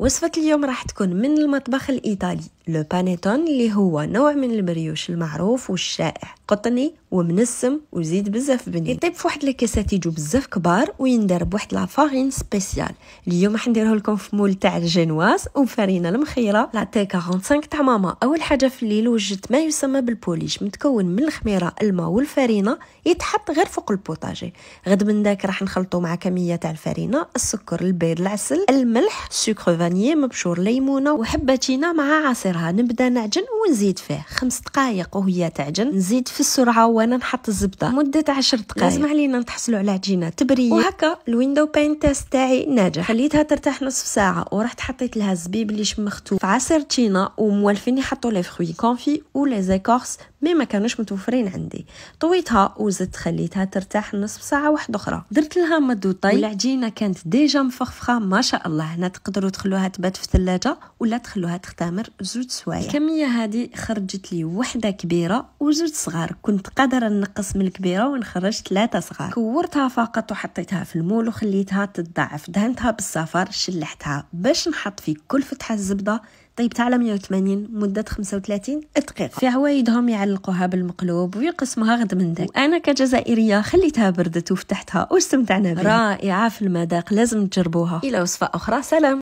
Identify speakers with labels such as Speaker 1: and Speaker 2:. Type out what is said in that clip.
Speaker 1: وصفة اليوم راح تكون من المطبخ الإيطالي لو بانيتون اللي هو نوع من البريوش المعروف والشائع قطني ومنسم وزيد بزاف بنين يطيب في واحد الكاسات يجو بزاف كبار ويندار بواحد لافارين سبيسيال اليوم حنديره لكم في مول تاع الجينواز وفرينه المخيره تي 45 تاع ماما اول حاجه في الليل وجدت ما يسمى بالبوليش متكون من الخميره الماء والفرينه يتحط غير فوق البوطاجي غد من داك راح نخلطو مع كميه تاع الفرينه السكر البيض العسل الملح سكر فانيي مبشور ليمونه وحبتينا مع عصير نعصرها نبدا نعجن ونزيد فيه خمس دقائق وهي تعجن نزيد في السرعه وانا نحط الزبده مده عشر دقائق لازم علينا نتحصلوا على عجينه تبريد وهكا الويندو بين تيست تاعي ناجح خليتها ترتاح نصف ساعه ورحت حطيت لها الزبيب اللي شمختو في عصير تشينا وموالفين يحطوا لي فخوي كونفي ولي زيكورس مي ما كانوش متوفرين عندي طويتها وزدت خليتها ترتاح نصف ساعه واحده اخرى درت لها طي والعجينه كانت ديجا مفخفخه ما شاء الله هنا تقدروا تخلوها تبات في الثلاجه ولا تخلوها تختمر زوج زوج سوايع الكميه هذه خرجت لي وحده كبيره وزوج صغار كنت قادره نقص من الكبيره ونخرج ثلاثه صغار كورتها فقط وحطيتها في المول وخليتها تتضاعف دهنتها بالصفار شلحتها باش نحط في كل فتحه الزبده طيبتها على 180 مدة 35 دقيقة في عوايدهم يعلقوها بالمقلوب ويقسموها غد من داك أنا كجزائرية خليتها بردت وفتحتها واستمتعنا بها رائعة في المذاق لازم تجربوها إلى وصفة أخرى سلام